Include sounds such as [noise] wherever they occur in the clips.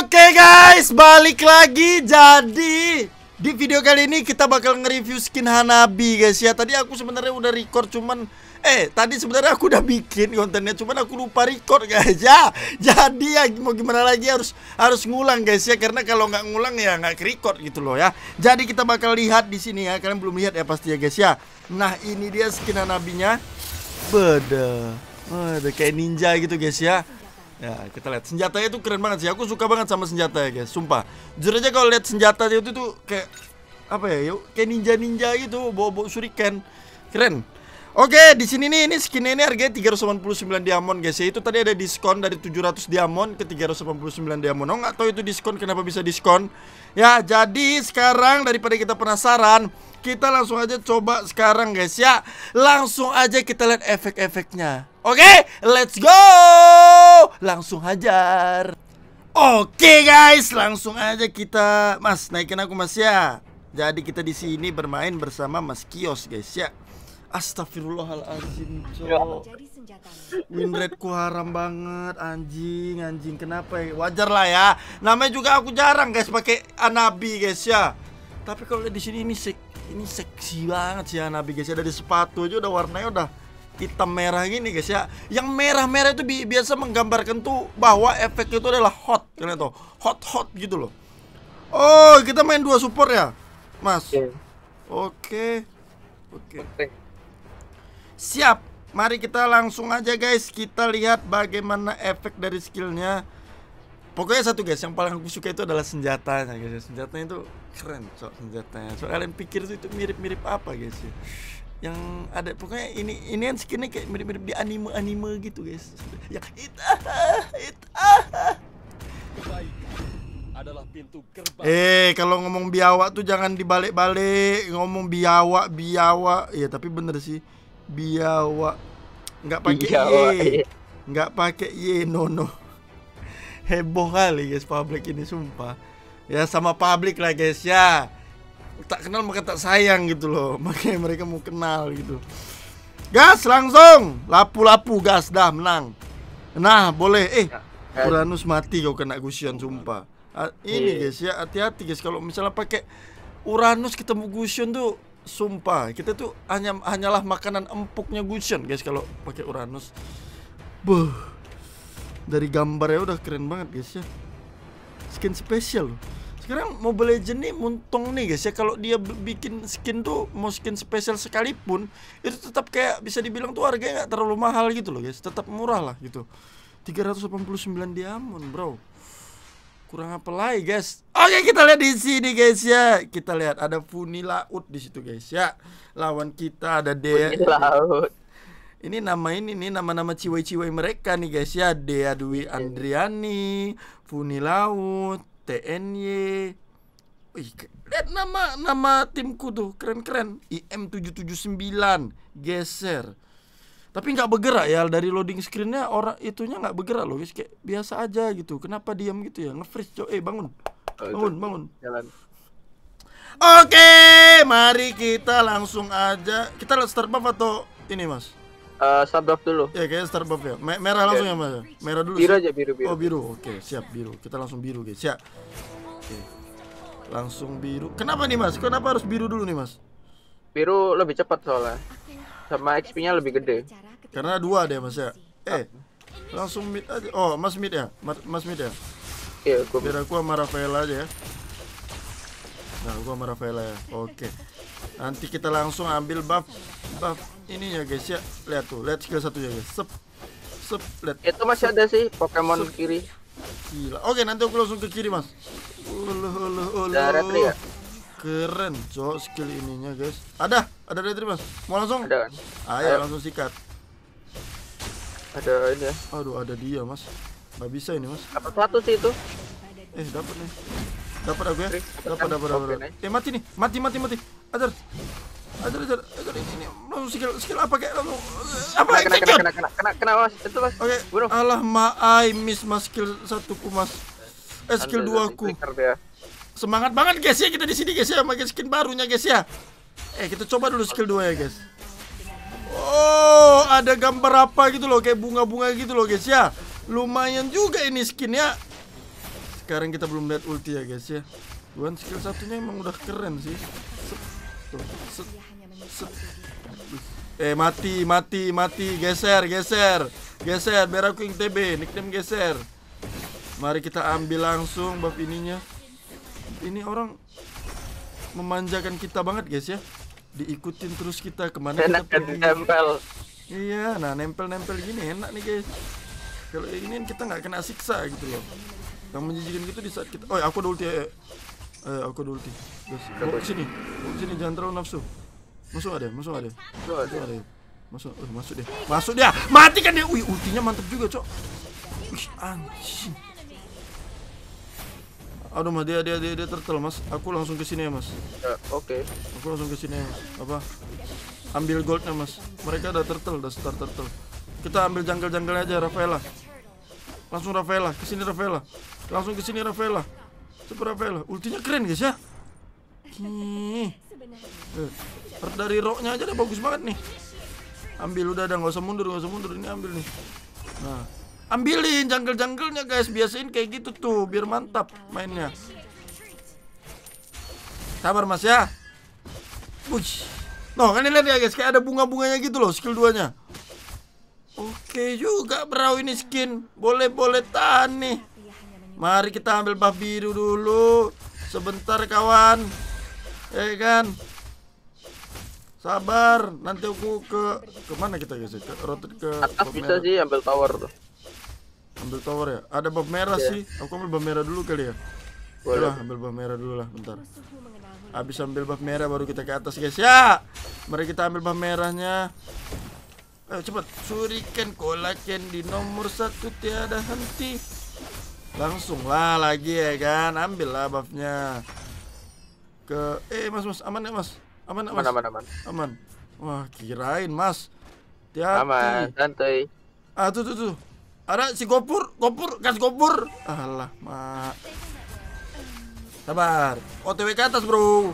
Oke guys, balik lagi jadi di video kali ini kita bakal nge-review skin Hanabi guys ya. Tadi aku sebenarnya udah record cuman eh tadi sebenarnya aku udah bikin kontennya cuman aku lupa record guys ya. Jadi ya mau gimana lagi harus harus ngulang guys ya karena kalau nggak ngulang ya nggak record gitu loh ya. Jadi kita bakal lihat di sini ya. Kalian belum lihat ya pasti ya guys ya. Nah, ini dia skin Hanabinya. beda, Oh, kayak ninja gitu guys ya. Ya kita lihat senjatanya itu keren banget sih. Aku suka banget sama senjata ya guys. Sumpah. Jujur aja kalau lihat senjata itu tuh kayak apa ya? Yuk kayak ninja ninja gitu, bawa bawa shuriken. Keren. Oke, di sini nih ini skin ini harganya 389 diamond guys. Ya, itu tadi ada diskon dari 700 diamond ke 389 diamond. Oh, atau tahu itu diskon kenapa bisa diskon. Ya, jadi sekarang daripada kita penasaran, kita langsung aja coba sekarang guys ya. Langsung aja kita lihat efek-efeknya. Oke, let's go. Langsung hajar. Oke guys, langsung aja kita Mas naikin aku Mas ya. Jadi kita di sini bermain bersama Mas Kios guys ya. Astagfirullahaladzim, cok. Ya Win ku haram banget, anjing, anjing. Kenapa ya? Wajar lah ya. Namanya juga aku jarang, guys, pakai Anabi, guys ya. Tapi kalau di sini ini sek, ini seksi banget sih Anabi, guys. Ya dari sepatu aja udah warnanya udah hitam merah gini, guys ya. Yang merah-merah itu bi biasa menggambarkan tuh bahwa efek itu adalah hot, kalian tuh. Hot-hot gitu loh. Oh, kita main dua support ya, Mas. Iya. Oke. Oke. Oke. Siap Mari kita langsung aja guys Kita lihat bagaimana efek dari skillnya Pokoknya satu guys Yang paling aku suka itu adalah senjatanya guys Senjatanya itu keren so, senjatanya So kalian pikir itu mirip-mirip apa guys ya yang ada pokoknya ini ini yang skinnya kayak mirip-mirip di anime anime gitu guys ya it ah, it ah. adalah pintu gerbang. Eh, kalau ngomong biawak tuh jangan dibalik-balik. Ngomong biawak, biawak. Ya, tapi bener sih biawa nggak pakai ye iya. nggak pakai ye nono heboh kali guys publik ini sumpah ya sama publik lah guys ya tak kenal maka tak sayang gitu loh [laughs] makanya mereka mau kenal gitu gas langsung lapu-lapu gas dah menang nah boleh eh ya, ya. Uranus mati kau kena gusion sumpah ini iya. guys ya hati-hati guys kalau misalnya pakai Uranus ketemu gusion tuh sumpah kita tuh hanya hanyalah makanan empuknya Gusion guys kalau pakai Uranus. buh Dari gambarnya udah keren banget guys ya. Skin spesial Sekarang Mobile Legend nih muntung nih guys ya kalau dia bikin skin tuh mau skin spesial sekalipun itu tetap kayak bisa dibilang tuh harganya nggak terlalu mahal gitu loh guys, tetap murah lah gitu. 389 diamond, bro. Kurang apa lagi, guys? Oke, kita lihat di sini, guys ya. Kita lihat ada Funi Laut di situ, guys ya. Lawan kita ada Dea. Funi Laut. Ini nama ini nih nama-nama ciwai-ciwai mereka nih, guys ya. Dea Dwi iya. Andriani, Funi Laut, TNY. Wih, lihat nama nama timku tuh keren-keren. IM 779 geser tapi nggak bergerak ya dari loading screennya orang itunya nggak bergerak loh guys kayak biasa aja gitu kenapa diam gitu ya nge-freeze eh bangun oh, bangun bangun jalan Oke, mari kita langsung aja. Kita lihat start buff atau ini, Mas? Uh, start buff dulu. Ya, kayak start buff ya. Me merah langsung okay. ya, Mas. Merah dulu. Biru aja, biru, biru. Oh, biru. Oke, okay, siap biru. Kita langsung biru, guys. siap ya. Oke. Okay. Langsung biru. Kenapa nih, Mas? Kenapa harus biru dulu nih, Mas? Biru lebih cepat soalnya sama XP-nya lebih gede. Karena dua deh Mas ya. Eh, langsung mid aja. Oh, Mas mid ya? Mas mid ya? Iya, gua. Biar aku sama rafael aja ya. Nah, gua sama rafael ya. Oke. Okay. Nanti kita langsung ambil buff buff ini ya guys ya. Lihat tuh, lihat skill ya guys. Sep. Sep, lihat. Itu masih ada sih Pokemon Sep. kiri. Gila. Oke, okay, nanti aku langsung ke kiri, Mas. ulu ulu ulu Udah retri ya? Keren, cok skill ininya, guys. Ada, ada dari Mas. Mau langsung? Ada. Kan? Ayo, Ayo langsung sikat. Ada ini ya. Aduh, ada dia, Mas. nggak bisa ini, Mas. Dapat satu sih itu. Eh, dapat nih. Dapat aku ya. Dapat, dapat, dapat. Eh, mati nih. Mati, mati, mati. Ajar. Ajar, ajar, ajar ini, ini. Langsung skill, skill apa kayak langsung apa kena, kena, kena, kena, kena, kena, Mas. Itu, Mas. Oke. Okay. Alah, maai miss Mas skill satu ku Mas. Eh, skill dua ku. Ya. Semangat banget guys ya kita di sini guys ya pakai skin barunya guys ya. Eh kita coba dulu skill 2 ya guys. Oh, ada gambar apa gitu loh kayak bunga-bunga gitu loh guys ya. Lumayan juga ini skin ya. Sekarang kita belum lihat ulti ya guys ya. Tuan skill satunya emang udah keren sih. Set, tuh, set, set. Eh mati, mati, mati, geser, geser. Geser Berakuing TB, nickname geser. Mari kita ambil langsung buff ininya ini orang memanjakan kita banget guys ya diikutin terus kita kemana enak kita pergi. nempel iya nah nempel nempel gini enak nih guys kalau ini kita nggak kena siksa gitu loh yang menjijikin gitu di saat kita oh ya, aku dulu ya, ya eh, aku dulu ulti guys kamu oh, sini kamu oh, sini jangan terlalu nafsu masuk ada masuk ada masuk ada, masuk Masuk, oh, masuk dia. Masuk dia. Mati kan dia. Wih, ultinya mantep juga, Cok. anjing. Aduh mah dia dia dia, dia turtle mas. Aku langsung ke sini ya mas. Ya, oke. Aku langsung ke sini ya. Apa? Ambil goldnya mas. Mereka ada turtle, ada star turtle. Kita ambil jungle jungle aja Rafaela. Langsung Rafaela, ke sini Rafaela. Langsung ke sini Rafaela. Super Rafaela. Ultinya keren guys ya. Hmm. Eh, dari roknya aja udah bagus banget nih. Ambil udah ada nggak usah mundur nggak usah mundur ini ambil nih. Nah, Ambilin jungle-junglenya guys, biasain kayak gitu tuh biar mantap mainnya. Sabar Mas ya. Bush. no kan ini lihat ya guys, kayak ada bunga-bunganya gitu loh skill duanya. Oke juga bro ini skin. Boleh-boleh tahan nih. Mari kita ambil buff biru dulu. Sebentar kawan. Ya kan? Sabar, nanti aku ke kemana kita guys? Ke rotate ke atas bisa sih ambil tower tuh ambil tower ya ada bab merah yeah. sih aku ambil bab merah dulu kali ya boleh ambil bab merah dulu lah bentar habis ambil bab merah baru kita ke atas guys ya mari kita ambil bab merahnya Ayo cepat Suriken kolagen di nomor satu tiada henti Langsung lah lagi ya kan Ambil lah buffnya Ke Eh mas mas aman ya mas Aman aman aman aman, aman. Wah kirain mas Hati-hati Aman santai Ah tuh tuh tuh ada si gopur, gopur, gas gopur. Alah, mak. Sabar. OTW ke atas, Bro.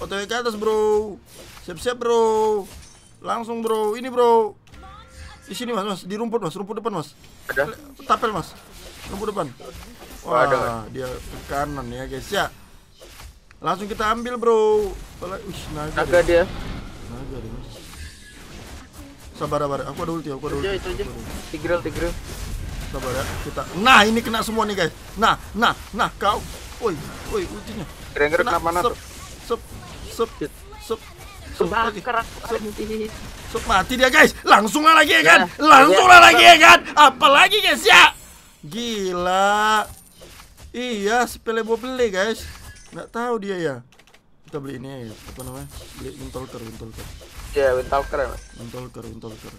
OTW ke atas, Bro. Siap-siap, Bro. Langsung, Bro. Ini, Bro. Di sini, Mas, Mas. Di rumput, Mas. Rumput depan, Mas. Ada. Tapel, Mas. Rumput depan. Oh, Wah, dia ke kanan ya, guys ya. Langsung kita ambil, Bro. Ush, naga. dia. Naga, dia. Sabar, sabar. Aku ada ulti, aku ada ulti. Itu aja. Tigril, tigril. Sabar ya, kita. Nah, ini kena semua nih, guys. Nah, nah, nah, kau. Woi, woi, ultinya. Ranger kena mana? tuh? sup, sup, sup, sup. Sup anjing. sup, mati dia, guys. Langsung lagi ya kan? Iya. Langsung iya. lagi ya kan? Apalagi, guys, ya. Gila. Iya, sepele beli guys. Nggak tahu dia ya. Kita beli ini ya, apa namanya? Beli wintolter, wintolter. Iya, yeah, Windtalker ya, Mas. Windtalker, Windtalker.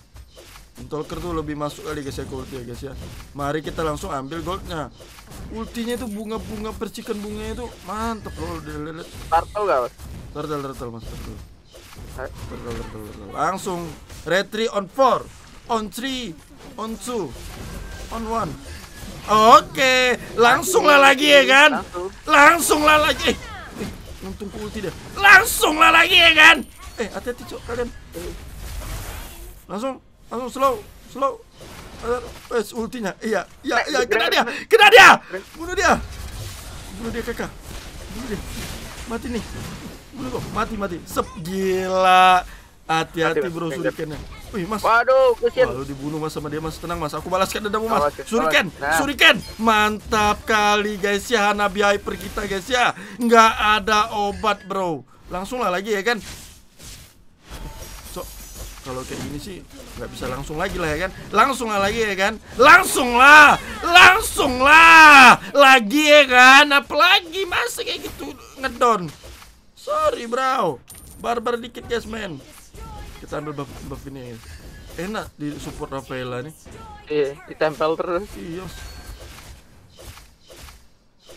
Windtalker tuh lebih masuk kali guys ya ke ulti ya guys ya. Mari kita langsung ambil goldnya. Ultinya itu bunga-bunga percikan bunganya itu mantep loh. Lihat. Turtle gak, Mas? Turtle, turtle, Mas. Turtle. Turtle, turtle, turtle. Langsung retri on 4, on 3, on 2, on 1. Oke, langsunglah lagi ya kan? Langsunglah lagi. Eh, untung ku ulti dah. Langsunglah lagi ya kan? eh hati-hati cok kalian langsung langsung slow slow Eh, eh ultinya. Iya, iya, iya, kena dia. Kena dia. Bunuh dia. Bunuh dia kakak. Bunuh dia. Mati nih. Bunuh kok. Mati, mati. Sep gila. Hati-hati bro surikennya. Wih, Mas. Waduh, kusin. Waduh dibunuh Mas sama dia Mas. Tenang Mas, aku balaskan dendammu Mas. Suriken, nah. suriken. Mantap kali guys ya nabi Hyper kita guys ya. Nggak ada obat, Bro. Langsung lah lagi ya kan kalau kayak gini sih nggak bisa langsung lagi lah ya kan langsung lah lagi ya kan langsung lah langsung lah lagi ya kan apalagi masih kayak gitu ngedon sorry bro barbar dikit guys men kita ambil buff, buff ini ya. enak di support Rafaela nih iya ditempel terus iya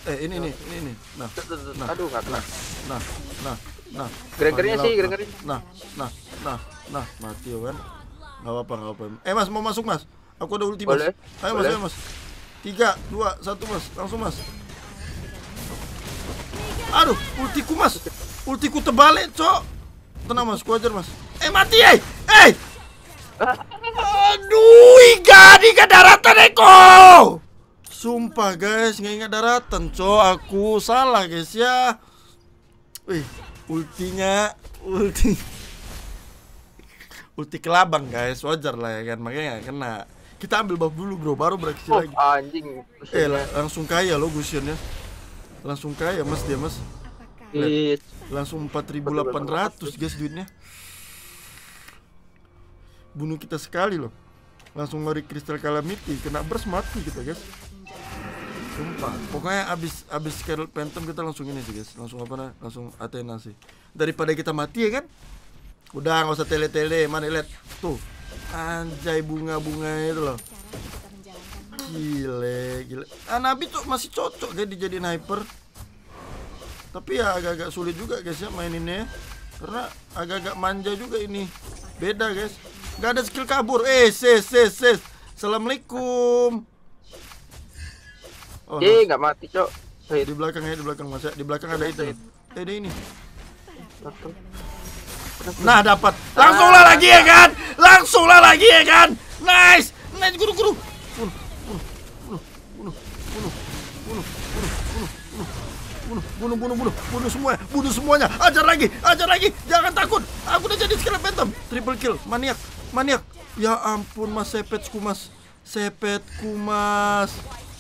eh ini nih ini nih nah nah aduh nggak nah nah nah nah Gregernya sih, gregernya. Nah, nah, nah. Nah, mati ya kan. Gak apa-apa, gak apa-apa. Eh, Mas, mau masuk, Mas. Aku ada ulti, Mas. Boleh. Ayo, Mas, Boleh. ayo, Mas. Tiga, dua, satu, Mas. Langsung, Mas. Aduh, ultiku, Mas. Ultiku terbalik, Cok. Tenang, Mas. Ku ajar, Mas. Eh, mati, eh. Eh. Aduh, iga, iga daratan, Eko. Eh, Sumpah, guys. Nggak ingat daratan, Cok. Aku salah, guys, ya. Wih, ultinya. ultinya ulti kelabang guys wajar lah ya kan makanya gak kena kita ambil buff dulu bro baru beraksi oh, lagi anjing eh langsung kaya lo gusionnya langsung kaya mas dia mas Lihat. langsung 4800 guys duitnya bunuh kita sekali loh langsung ngeri kristal calamity kena burst mati kita guys sumpah pokoknya abis abis Scarlet Phantom kita langsung ini sih guys langsung apa nah langsung Athena sih daripada kita mati ya kan Udah nggak usah tele-tele, mana lihat tuh. Anjay bunga-bunga itu loh. Gile, gile. Ah, Nabi tuh masih cocok jadi jadi sniper. Tapi ya agak-agak sulit juga guys ya maininnya Karena agak-agak manja juga ini. Beda guys. Gak ada skill kabur. Eh, ses ses ses. Assalamualaikum. Oh, eh, nggak mati, Cok. Di belakang ya, di belakang masa ya. Di belakang ada itu. Eh, ada ini. Satu. Nah dapat. Langsung Langsunglah lagi ya kan. Langsung Langsunglah lagi ya kan. Nice. Nice guru guru. Bunuh bunuh bunuh bunuh bunuh bunuh bunuh bunuh bunuh bunuh bunuh bunuh semua bunuh semuanya ajar lagi ajar lagi jangan takut aku udah jadi skill phantom triple kill maniak maniak ya ampun mas sepet kumas, sepet kumas.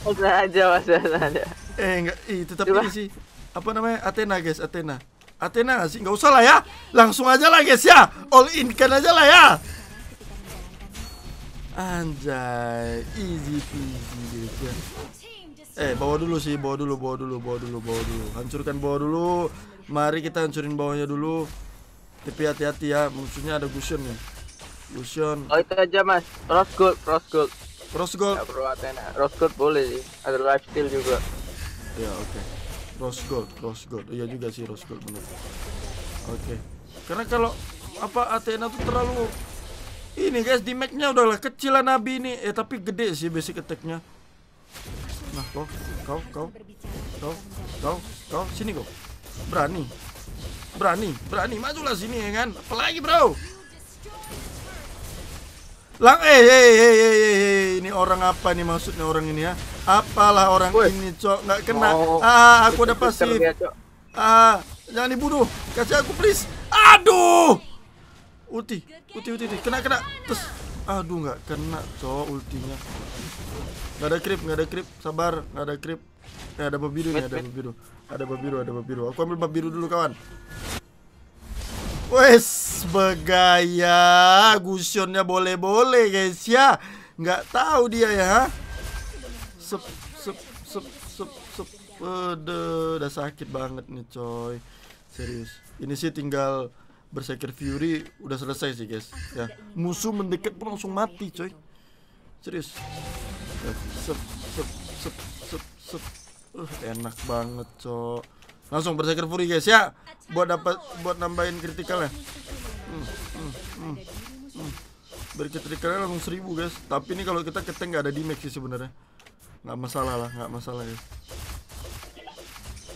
udah aja mas udah aja eh enggak itu tapi sih apa namanya Athena guys Athena Athena gak sih? Gak usah lah ya Langsung aja lah guys ya All in kan aja lah ya Anjay Easy peasy guys ya Eh bawa dulu sih Bawa dulu bawa dulu bawa dulu bawa dulu Hancurkan bawa dulu Mari kita hancurin bawahnya dulu Tapi hati-hati ya Musuhnya ada Gusion ya. Gusion Oh itu aja mas Cross gold Cross gold Cross gold Gak perlu Athena Cross gold boleh sih Ada lifesteal juga Ya oke okay rose gold rose gold iya juga sih rose gold benar. oke okay. karena kalau apa Athena tuh terlalu ini guys di magnya udahlah kecil lah nabi ini eh, tapi gede sih basic attack-nya nah kau kau kau kau kau kau sini kau berani berani berani majulah sini ya kan apalagi bro Lang eh eh, eh eh eh eh eh ini orang apa nih maksudnya orang ini ya? Apalah orang ini, Cok? nggak kena. ah, aku udah pasti. ah, jangan dibunuh. Kasih aku please. Aduh. Ulti, ulti, ulti, ulti. Kena, kena. Terus aduh nggak kena, Cok, ultinya. Nggak ada creep, nggak ada creep. Sabar, nggak ada creep. Eh, ada babi nih, ada babi biru, Ada babi biru, ada babi biru. Aku ambil biru dulu, kawan. Wes bergaya Gusionnya boleh-boleh guys ya Nggak tahu dia ya Sep sep sep sep sep Aduh, udah sakit banget nih coy Serius Ini sih tinggal berseker Fury udah selesai sih guys ya Musuh mendekat pun langsung mati coy Serius Sep sep sep sep sep uh, Enak banget coy Langsung berseker Fury guys ya. Buat dapat buat nambahin kritikalnya. Hmm, hmm, hmm, hmm. berikut kritikalnya langsung seribu guys. Tapi ini kalau kita keteng nggak ada di sih sebenarnya. Nggak masalah lah, nggak masalah ya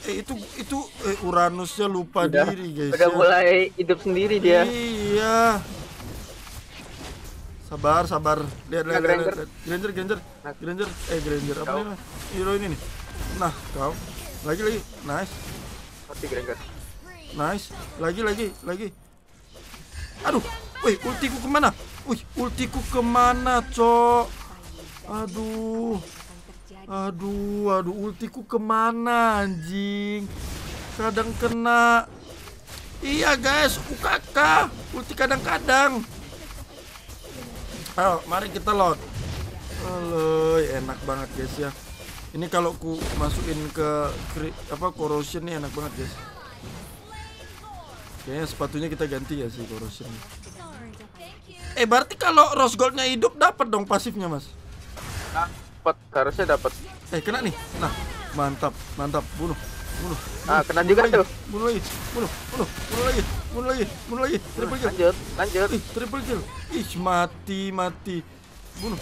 Eh itu itu eh, Uranusnya lupa udah, diri guys. Udah ya. mulai hidup sendiri dia. Iya. Sabar, sabar. Lihat, lihat, lihat, lihat. Granger, Granger, Granger. Eh, Granger. Apa ini? Hero ini nih. Nah, kau. Lagi, lagi. Nice mati Granger. nice lagi lagi lagi aduh wih ultiku kemana wih ultiku kemana cok aduh aduh aduh ultiku kemana anjing kadang kena iya guys UKK ulti kadang-kadang ayo mari kita load Halo, enak banget guys ya ini kalau ku masukin ke apa corrosion nih enak banget guys kayaknya sepatunya kita ganti ya si corrosion eh berarti kalau rose goldnya hidup dapat dong pasifnya mas dapat harusnya dapat eh kena nih nah mantap mantap bunuh bunuh, ah kena juga bunuh tuh lagi. bunuh lagi bunuh bunuh bunuh lagi bunuh lagi bunuh lagi triple kill lanjut lanjut Ih, triple kill ih mati mati bunuh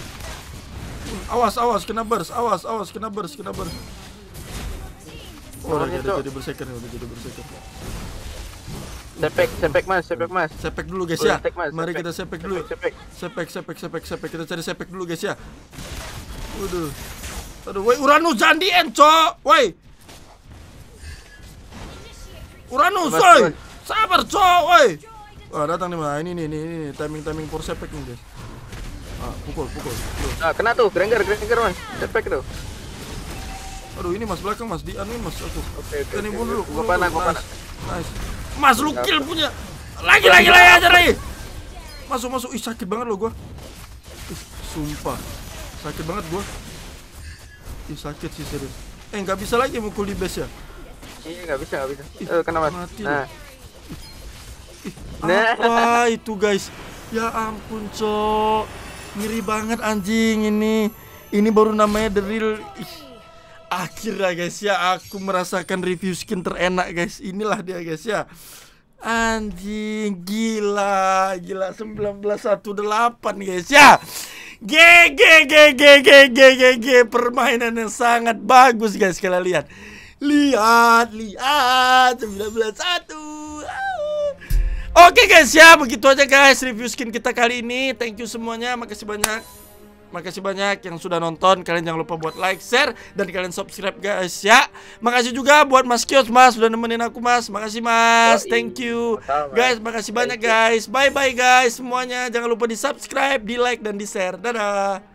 Awas, awas, kena burst. Awas, awas, kena burst, kena burst. Oh, udah jadi, jadi berseker udah jadi berseker. Sepek, sepek mas, sepek mas. Sepek dulu guys ya. Mari kita sepek, dulu. Sepek. sepek, sepek, sepek, sepek. Kita cari sepek dulu guys ya. Waduh. Aduh, woi Uranus jangan di end, cok. Woi. Uranus, woi. Sabar, cok, woi. Wah, datang nih, mah. Ini nih, ini, ini, timing-timing for sepek nih, guys. Ah, pukul pukul nah kena tuh granger granger mas jetpack tuh aduh ini mas belakang mas di anu mas aku oke ini bunuh dulu gua panah gua panah nice mas lu kill punya lagi lagi lagi aja lagi masuk masuk ih sakit banget lo gua ih, sumpah sakit banget gua ih sakit sih serius eh nggak bisa lagi mukul di base ya iya nggak bisa nggak bisa ih, eh, kena mas mati nah. Ih, nah. apa itu guys ya ampun cok Ngeri banget anjing ini. Ini baru namanya The Real Ih. Akhirnya guys ya aku merasakan review skin terenak guys. Inilah dia guys ya. Anjing gila, gila 1918 guys ya. GG GG GG GG permainan yang sangat bagus guys kalian lihat. Lihat, lihat 191 Oke guys ya begitu aja guys review skin kita kali ini Thank you semuanya makasih banyak Makasih banyak yang sudah nonton Kalian jangan lupa buat like, share Dan kalian subscribe guys ya Makasih juga buat mas Kios mas Sudah nemenin aku mas Makasih mas Thank you Guys makasih banyak guys Bye bye guys semuanya Jangan lupa di subscribe, di like, dan di share Dadah